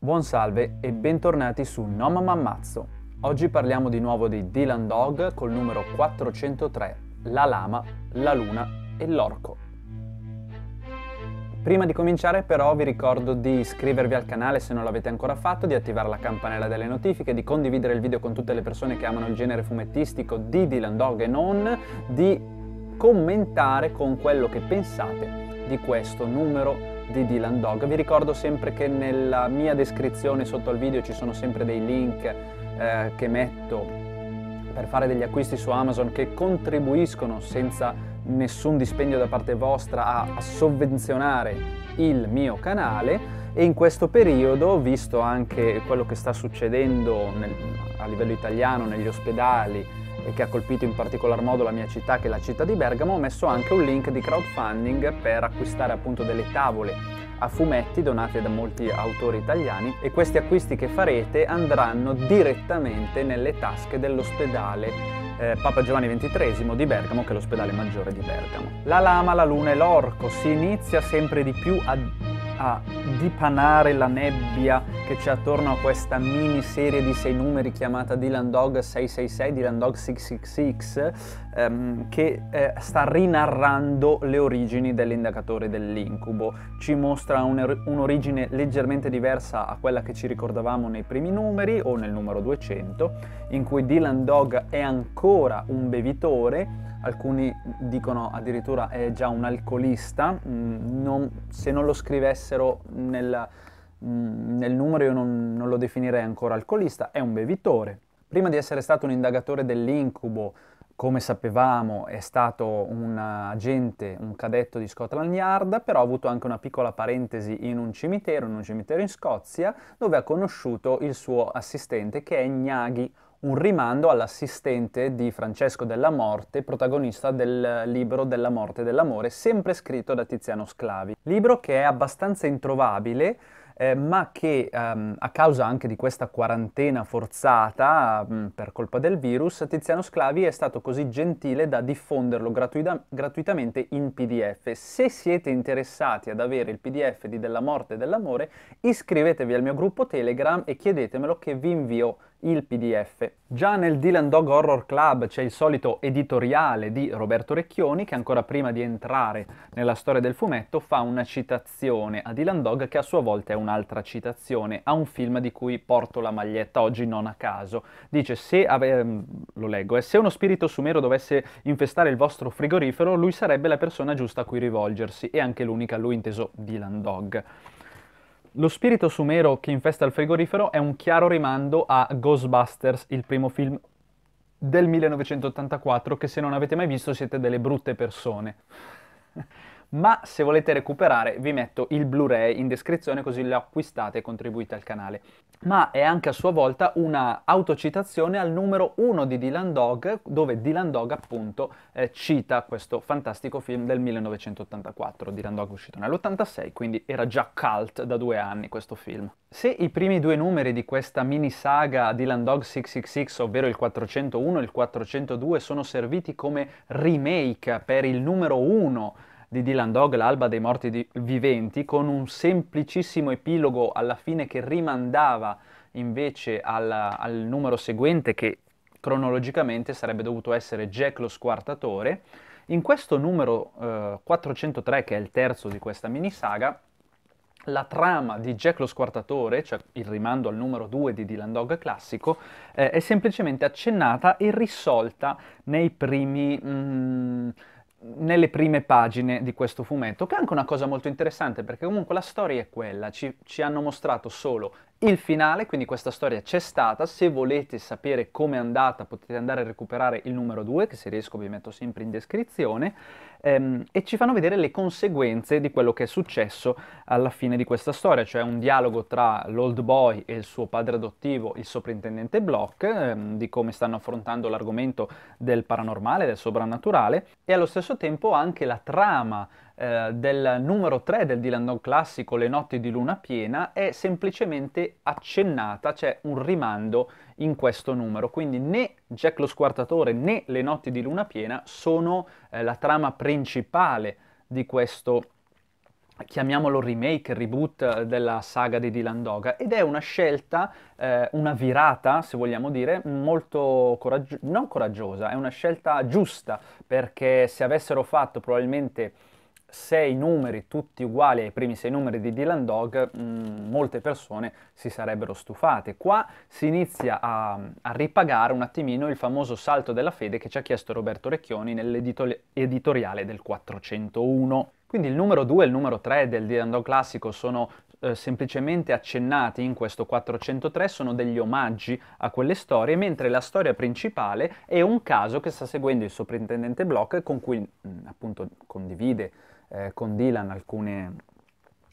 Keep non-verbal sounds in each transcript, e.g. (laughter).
Buon salve e bentornati su No Mamma Ammazzo. Oggi parliamo di nuovo di Dylan Dog col numero 403, La Lama, La Luna e L'Orco. Prima di cominciare però vi ricordo di iscrivervi al canale se non l'avete ancora fatto, di attivare la campanella delle notifiche, di condividere il video con tutte le persone che amano il genere fumettistico di Dylan Dog e non, di commentare con quello che pensate di questo numero 403 di Dylan Dog. Vi ricordo sempre che nella mia descrizione sotto al video ci sono sempre dei link eh, che metto per fare degli acquisti su Amazon che contribuiscono senza nessun dispendio da parte vostra a, a sovvenzionare il mio canale e in questo periodo, visto anche quello che sta succedendo nel, a livello italiano negli ospedali, e che ha colpito in particolar modo la mia città che è la città di Bergamo, ho messo anche un link di crowdfunding per acquistare appunto delle tavole a fumetti donate da molti autori italiani e questi acquisti che farete andranno direttamente nelle tasche dell'ospedale eh, Papa Giovanni XXIII di Bergamo, che è l'ospedale maggiore di Bergamo. La lama, la luna e l'orco si inizia sempre di più a, a dipanare la nebbia che c'è attorno a questa mini serie di sei numeri chiamata Dylan Dog 666, Dylan Dog 666, ehm, che eh, sta rinarrando le origini dell'indicatore dell'incubo. Ci mostra un, un'origine leggermente diversa a quella che ci ricordavamo nei primi numeri o nel numero 200, in cui Dylan Dog è ancora un bevitore, alcuni dicono addirittura è già un alcolista, mm, non, se non lo scrivessero nella Mm, nel numero io non, non lo definirei ancora alcolista, è un bevitore. Prima di essere stato un indagatore dell'incubo, come sapevamo è stato un agente, un cadetto di Scotland Yard, però ha avuto anche una piccola parentesi in un cimitero, in un cimitero in Scozia, dove ha conosciuto il suo assistente che è Gnaghi, un rimando all'assistente di Francesco della Morte, protagonista del libro Della Morte e dell'Amore, sempre scritto da Tiziano Sclavi. Libro che è abbastanza introvabile, eh, ma che ehm, a causa anche di questa quarantena forzata mh, mm, per colpa del virus, Tiziano Sclavi è stato così gentile da diffonderlo gratuita- gratuitamente in PDF. Se siete interessati ad avere il PDF di Della morte e dell'amore, iscrivetevi al mio gruppo Telegram e chiedetemelo che vi invio il PDF. Già nel Dylan Dog Horror Club c'è il solito editoriale di Roberto Recchioni che ancora prima di entrare nella storia del fumetto fa una citazione a Dylan Dog che a sua volta è un'altra citazione a un film di cui porto la maglietta oggi non a caso. Dice se ave... Mm, lo leggo, eh, se uno spirito sumero dovesse infestare il vostro frigorifero, lui sarebbe la persona giusta a cui rivolgersi e anche l'unica lui inteso Dylan Dog. Lo spirito sumero che infesta il frigorifero è un chiaro rimando a Ghostbusters, il primo film del 1984 che se non avete mai visto siete delle brutte persone. (laughs) Ma se volete recuperare vi metto il Blu-ray in descrizione così lo acquistate e contribuite al canale ma è anche a sua volta una autocitazione al numero 1 di Dylan Dog, dove Dylan Dog appunto eh, cita questo fantastico film del 1984. Dylan Dog è uscito nell'86, quindi era già cult da due anni questo film. Se i primi due numeri di questa mini saga Dylan Dog 666, ovvero il 401 e il 402, sono serviti come remake per il numero 1 di Dylan Dog, L'alba dei morti di- viventi, con un semplicissimo epilogo alla fine che rimandava invece al, al numero seguente che cronologicamente sarebbe dovuto essere Jack lo squartatore. In questo numero eh, 403, che è il terzo di questa minisaga, la trama di Jack lo squartatore, cioè il rimando al numero 2 di Dylan Dog classico, eh, è semplicemente accennata e risolta nei primi... Mm, nelle prime pagine di questo fumetto, che è anche una cosa molto interessante perché comunque la storia è quella, ci, ci hanno mostrato solo il finale, quindi questa storia c'è stata, se volete sapere com'è andata potete andare a recuperare il numero 2, che se riesco vi metto sempre in descrizione, ehm, e ci fanno vedere le conseguenze di quello che è successo alla fine di questa storia, cioè un dialogo tra l'old boy e il suo padre adottivo, il soprintendente Block, ehm, di come stanno affrontando l'argomento del paranormale, del soprannaturale, e allo stesso tempo anche la trama eh, del numero 3 del Dylan Dog classico Le notti di luna piena è semplicemente accennata, c'è un rimando in questo numero. Quindi né Jack lo squartatore né Le notti di luna piena sono eh, la trama principale di questo chiamiamolo remake, reboot eh, della saga di Dylan Doga ed è una scelta, eh, una virata se vogliamo dire, molto coraggiosa, non coraggiosa, è una scelta giusta perché se avessero fatto probabilmente sei numeri tutti uguali ai primi sei numeri di Dylan Dog, mm, molte persone si sarebbero stufate. Qua si inizia a, a, ripagare un attimino il famoso salto della fede che ci ha chiesto Roberto Recchioni nell'editoriale del 401. Quindi il numero 2 e il numero 3 del Dylan Dog classico sono eh, semplicemente accennati in questo 403, sono degli omaggi a quelle storie, mentre la storia principale è un caso che sta seguendo il soprintendente Block con cui mm, appunto condivide eh, con Dylan alcune,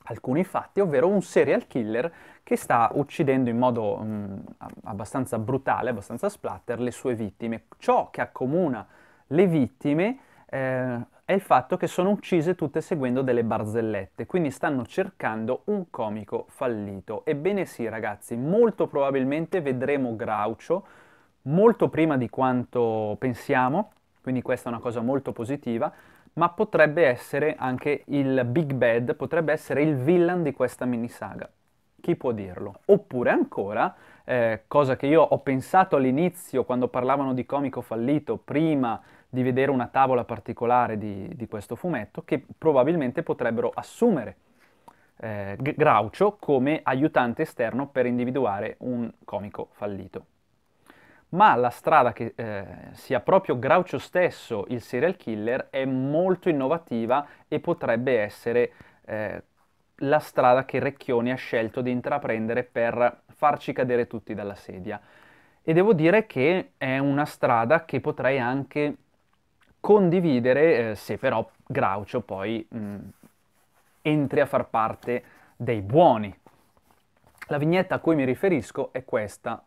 alcuni fatti, ovvero un serial killer che sta uccidendo in modo mh, mm, abbastanza brutale, abbastanza splatter, le sue vittime. Ciò che accomuna le vittime eh, è il fatto che sono uccise tutte seguendo delle barzellette, quindi stanno cercando un comico fallito. Ebbene sì ragazzi, molto probabilmente vedremo Groucho molto prima di quanto pensiamo, quindi questa è una cosa molto positiva, ma potrebbe essere anche il Big Bad, potrebbe essere il villain di questa minisaga. Chi può dirlo? Oppure ancora, eh, cosa che io ho pensato all'inizio quando parlavano di comico fallito, prima di vedere una tavola particolare di, di questo fumetto, che probabilmente potrebbero assumere eh, Graucio come aiutante esterno per individuare un comico fallito ma la strada che eh, sia proprio Groucho stesso il serial killer è molto innovativa e potrebbe essere eh, la strada che Recchioni ha scelto di intraprendere per farci cadere tutti dalla sedia. E devo dire che è una strada che potrei anche condividere eh, se però Groucho poi mh, mm, entri a far parte dei buoni. La vignetta a cui mi riferisco è questa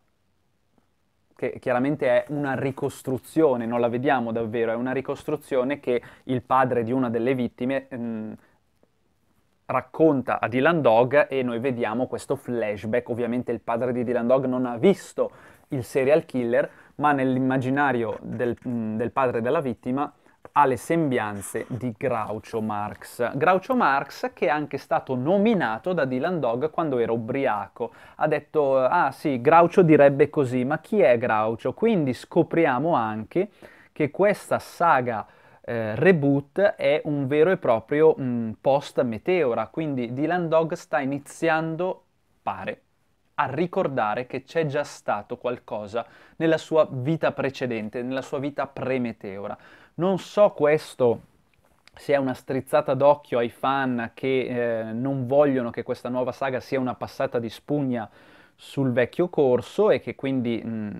che chiaramente è una ricostruzione, non la vediamo davvero, è una ricostruzione che il padre di una delle vittime mh, mm, racconta a Dylan Dog e noi vediamo questo flashback. Ovviamente il padre di Dylan Dog non ha visto il serial killer, ma nell'immaginario del, mh, mm, del padre della vittima ha le sembianze di Groucho Marx. Groucho Marx che è anche stato nominato da Dylan Dog quando era ubriaco. Ha detto, ah sì, Groucho direbbe così, ma chi è Groucho? Quindi scopriamo anche che questa saga eh, reboot è un vero e proprio mm, post meteora, quindi Dylan Dog sta iniziando, pare, a ricordare che c'è già stato qualcosa nella sua vita precedente, nella sua vita pre-meteora. Non so questo se è una strizzata d'occhio ai fan che eh, non vogliono che questa nuova saga sia una passata di spugna sul vecchio corso e che quindi mh, mm,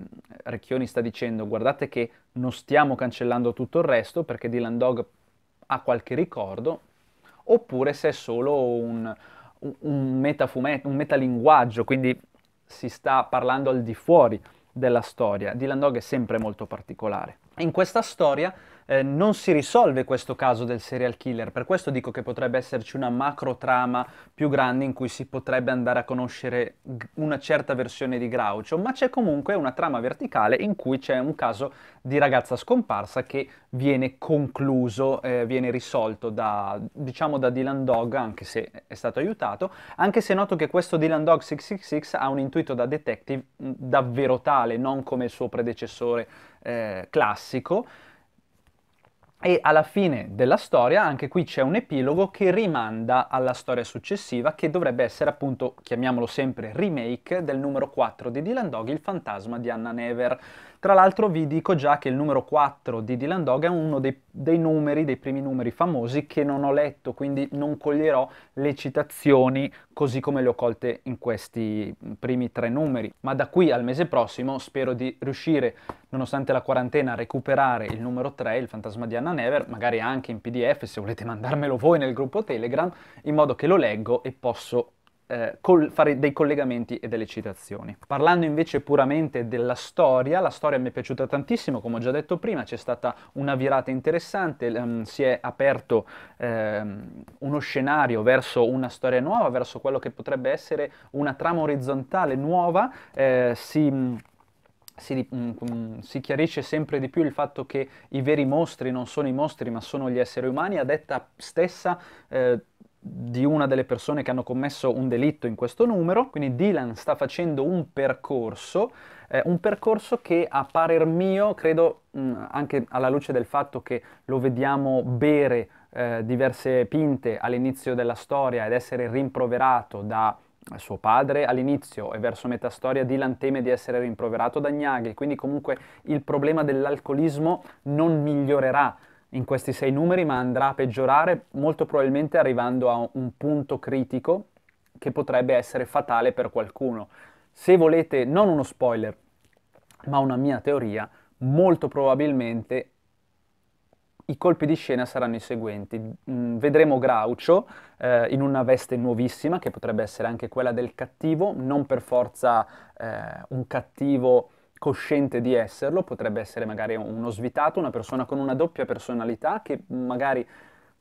Recchioni sta dicendo guardate che non stiamo cancellando tutto il resto perché Dylan Dog ha qualche ricordo oppure se è solo un, un, un metalinguaggio quindi si sta parlando al di fuori della storia. Dylan Dog è sempre molto particolare. In questa storia eh, non si risolve questo caso del serial killer, per questo dico che potrebbe esserci una macro trama più grande in cui si potrebbe andare a conoscere una certa versione di Groucho, ma c'è comunque una trama verticale in cui c'è un caso di ragazza scomparsa che viene concluso, eh, viene risolto da, diciamo da Dylan Dog, anche se è stato aiutato, anche se noto che questo Dylan Dog 666 ha un intuito da detective davvero tale, non come il suo predecessore eh, classico, e alla fine della storia, anche qui c'è un epilogo che rimanda alla storia successiva, che dovrebbe essere appunto, chiamiamolo sempre, remake del numero 4 di Dylan Dog, Il fantasma di Anna Never. Tra l'altro vi dico già che il numero 4 di Dylan Dog è uno dei, dei numeri, dei primi numeri famosi che non ho letto, quindi non coglierò le citazioni così come le ho colte in questi primi tre numeri. Ma da qui al mese prossimo spero di riuscire, nonostante la quarantena, a recuperare il numero 3, il fantasma di Anna Never, magari anche in PDF se volete mandarmelo voi nel gruppo Telegram, in modo che lo leggo e posso eh, col, fare dei collegamenti e delle citazioni. Parlando invece puramente della storia, la storia mi è piaciuta tantissimo, come ho già detto prima, c'è stata una virata interessante, ehm, si è aperto ehm, uno scenario verso una storia nuova, verso quello che potrebbe essere una trama orizzontale nuova, eh, si, mm, si, mm, mm, si, chiarisce sempre di più il fatto che i veri mostri non sono i mostri ma sono gli esseri umani, a detta stessa eh, di una delle persone che hanno commesso un delitto in questo numero, quindi Dylan sta facendo un percorso, eh, un percorso che a parer mio, credo mh, mm, anche alla luce del fatto che lo vediamo bere eh, diverse pinte all'inizio della storia ed essere rimproverato da suo padre all'inizio e verso metà storia Dylan teme di essere rimproverato da Gnaghi, quindi comunque il problema dell'alcolismo non migliorerà in questi sei numeri, ma andrà a peggiorare molto probabilmente arrivando a un punto critico che potrebbe essere fatale per qualcuno. Se volete non uno spoiler, ma una mia teoria, molto probabilmente i colpi di scena saranno i seguenti. Mm, vedremo Groucho eh, in una veste nuovissima, che potrebbe essere anche quella del cattivo, non per forza eh, un cattivo cosciente di esserlo, potrebbe essere magari uno svitato, una persona con una doppia personalità che magari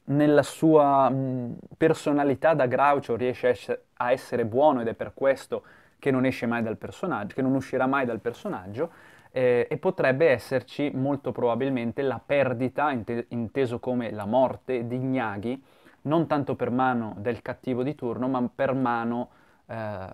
nella sua personalità da Groucho riesce a essere buono ed è per questo che non esce mai dal personaggio, che non uscirà mai dal personaggio eh, e potrebbe esserci molto probabilmente la perdita, inteso come la morte, di Gnaghi, non tanto per mano del cattivo di turno, ma per mano eh,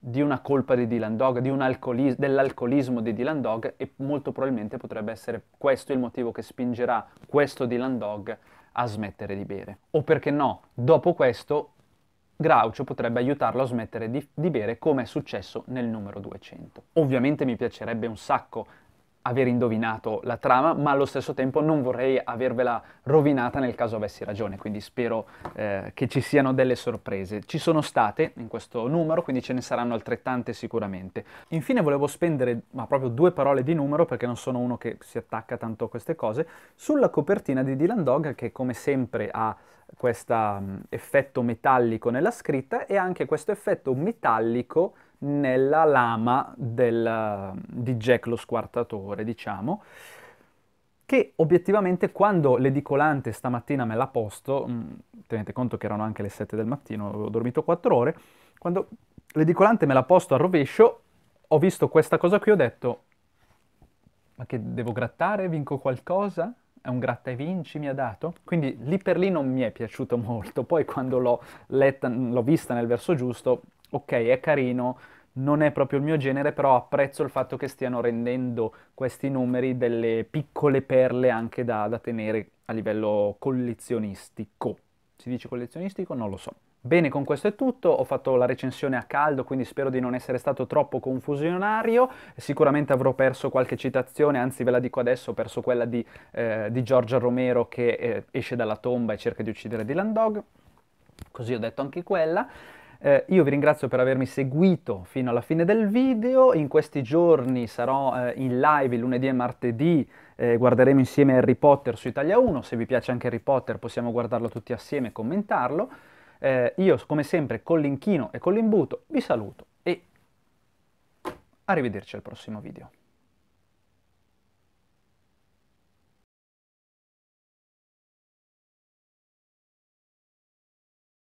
di una colpa di Dylan Dog, di alcolis- dell'alcolismo di Dylan Dog e molto probabilmente potrebbe essere questo il motivo che spingerà questo Dylan Dog a smettere di bere. O perché no, dopo questo Groucho potrebbe aiutarlo a smettere di, di bere come è successo nel numero 200. Ovviamente mi piacerebbe un sacco aver indovinato la trama, ma allo stesso tempo non vorrei avervela rovinata nel caso avessi ragione, quindi spero eh, che ci siano delle sorprese. Ci sono state in questo numero, quindi ce ne saranno altrettante sicuramente. Infine volevo spendere ma proprio due parole di numero, perché non sono uno che si attacca tanto a queste cose, sulla copertina di Dylan Dog che come sempre ha questo mm, effetto metallico nella scritta e anche questo effetto metallico nella lama del, di Jack lo squartatore, diciamo, che obiettivamente quando l'edicolante stamattina me l'ha posto, mm, tenete conto che erano anche le 7 del mattino, avevo dormito 4 ore, quando l'edicolante me l'ha posto al rovescio, ho visto questa cosa qui, ho detto, ma che devo grattare, vinco qualcosa? È un gratta e vinci mi ha dato? Quindi lì per lì non mi è piaciuto molto, poi quando l'ho, letta, l'ho vista nel verso giusto ok, è carino, non è proprio il mio genere, però apprezzo il fatto che stiano rendendo questi numeri delle piccole perle anche da, da tenere a livello collezionistico. Si dice collezionistico? Non lo so. Bene, con questo è tutto, ho fatto la recensione a caldo, quindi spero di non essere stato troppo confusionario, sicuramente avrò perso qualche citazione, anzi ve la dico adesso, ho perso quella di, eh, di Giorgia Romero che eh, esce dalla tomba e cerca di uccidere Dylan Dog, così ho detto anche quella. Eh, io vi ringrazio per avermi seguito fino alla fine del video, in questi giorni sarò eh, in live il lunedì e martedì, eh, guarderemo insieme Harry Potter su Italia 1, se vi piace anche Harry Potter possiamo guardarlo tutti assieme e commentarlo. Eh, io come sempre con l'inchino e con l'imbuto vi saluto e arrivederci al prossimo video.